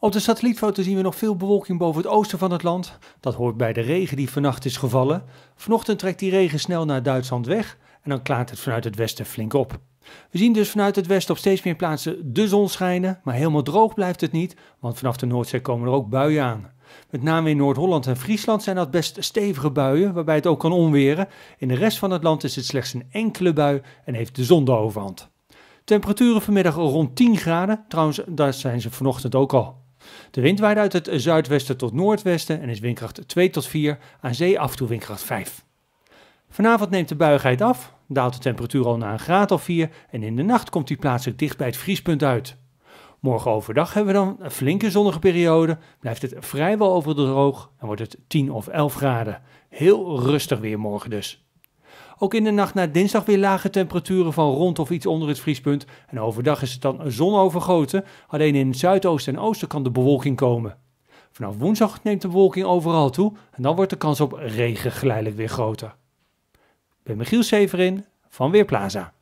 Op de satellietfoto zien we nog veel bewolking boven het oosten van het land. Dat hoort bij de regen die vannacht is gevallen. Vanochtend trekt die regen snel naar Duitsland weg en dan klaart het vanuit het westen flink op. We zien dus vanuit het westen op steeds meer plaatsen de zon schijnen, maar helemaal droog blijft het niet, want vanaf de Noordzee komen er ook buien aan. Met name in Noord-Holland en Friesland zijn dat best stevige buien, waarbij het ook kan onweren. In de rest van het land is het slechts een enkele bui en heeft de zon de overhand. Temperaturen vanmiddag rond 10 graden, trouwens daar zijn ze vanochtend ook al. De wind waait uit het zuidwesten tot noordwesten en is windkracht 2 tot 4, aan zee af en toe windkracht 5. Vanavond neemt de buigheid af, daalt de temperatuur al naar een graad of 4 en in de nacht komt die plaatselijk dicht bij het vriespunt uit. Morgen overdag hebben we dan een flinke zonnige periode, blijft het vrijwel over droog en wordt het 10 of 11 graden. Heel rustig weer morgen dus. Ook in de nacht naar dinsdag weer lage temperaturen van rond of iets onder het vriespunt. En overdag is het dan zonovergoten, alleen in het zuidoosten en oosten kan de bewolking komen. Vanaf woensdag neemt de bewolking overal toe en dan wordt de kans op regen geleidelijk weer groter. Ik ben Michiel Severin van Weerplaza.